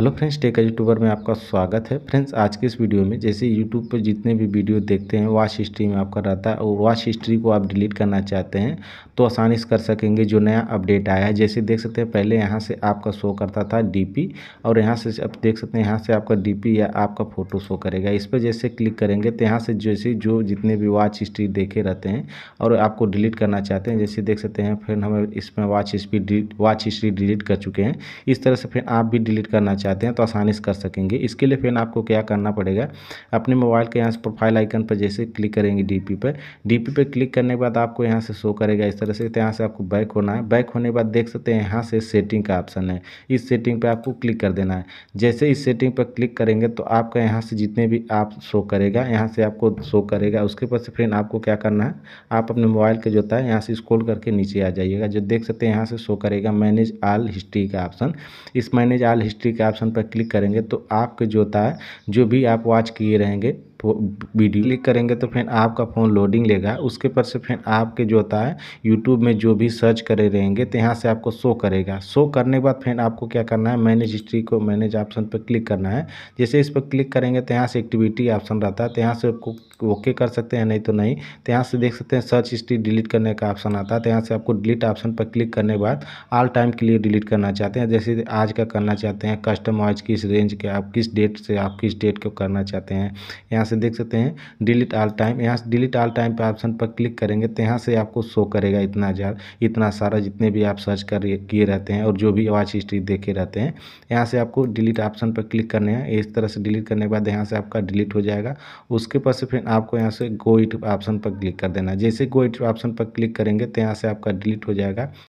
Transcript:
hello friends tech YouTuber में आपका स्वागत है फ्रेंड्स आज के इस वीडियो में जैसे यूट्यूब पर जितने भी वीडियो देखते हैं वाच हिस्ट्री में आपका रहता है और वाच हिस्ट्री को आप डिलीट करना चाहते हैं तो आसानी से कर सकेंगे जो नया अपडेट आया है जैसे देख सकते हैं पहले यहाँ से आपका शो करता था डी और यहाँ से आप देख सकते हैं यहाँ से आपका डी या आपका फ़ोटो शो करेगा इस पर जैसे क्लिक करेंगे तो यहाँ से जैसे जो जितने भी वाच हिस्ट्री देखे रहते हैं और आपको डिलीट करना चाहते हैं जैसे देख सकते हैं फिर हमें इसमें watch history watch history delete कर चुके हैं इस तरह से फिर आप भी डिलीट करना चाहते चाहते हैं तो आसानी से कर सकेंगे इसके लिए फिर आपको क्या करना पड़ेगा अपने मोबाइल के यहाँ से प्रोफाइल आइकन पर जैसे क्लिक करेंगे डी पी पर डी पी पर क्लिक करने के बाद आपको यहाँ से शो करेगा इस तरह से तो यहाँ से आपको बैक होना है बैक होने के बाद देख सकते हैं यहाँ से सेटिंग का ऑप्शन है इस सेटिंग पर आपको क्लिक कर देना है जैसे इस सेटिंग पर क्लिक करेंगे तो आपका यहाँ से जितने भी आप शो करेगा यहाँ से आपको शो करेगा उसके बाद से फ्रेंड आपको क्या करना है आप अपने मोबाइल के जो होता है यहाँ से स्क्रॉल करके नीचे आ जाइएगा जो देख सकते हैं यहाँ से शो करेगा मैनेज आल हिस्ट्री का ऑप्शन इस मैनेज आल हिस्ट्री का ऑप्शन पर क्लिक करेंगे तो आपके जो होता है जो भी आप वॉच किए रहेंगे वीडियो क्लिक करेंगे तो फिर आपका फ़ोन लोडिंग लेगा उसके पर से फिर आपके जो होता है यूट्यूब में जो भी सर्च करे रहेंगे तो यहाँ से आपको शो करेगा शो करने के बाद फिर आपको क्या करना है मैनेज हिस्ट्री को मैनेज ऑप्शन पर क्लिक करना है जैसे इस पर क्लिक करेंगे तो यहाँ से एक्टिविटी ऑप्शन रहता है तो यहाँ से आपको ओके कर सकते हैं नहीं तो नहीं तो यहाँ से देख सकते हैं सर्च हिस्ट्री डिलीट करने का ऑप्शन आता है तो यहाँ से आपको डिलीट ऑप्शन पर क्लिक करने के बाद ऑल टाइम के लिए डिलीट करना चाहते हैं जैसे आज का करना चाहते हैं कस्टमाइज किस रेंज के आप किस डेट से आप किस डेट को करना चाहते हैं यहाँ से देख सकते हैं डिलीट आल टाइम यहाँ से डिलीट आल टाइम पर ऑप्शन पर क्लिक करेंगे तो यहाँ से आपको शो करेगा इतना हजार इतना सारा जितने भी आप सर्च कर किए रहते हैं और जो भी वॉच हिस्ट्री देखे रहते हैं यहाँ से आपको डिलीट ऑप्शन पर क्लिक करने हैं इस तरह से डिलीट करने के बाद यहाँ से आपका डिलीट हो जाएगा उसके पास से फिर आपको यहाँ से गोइट ऑप्शन पर क्लिक कर देना जैसे गो इट ऑप्शन पर क्लिक करेंगे तो यहाँ से आपका डिलीट हो जाएगा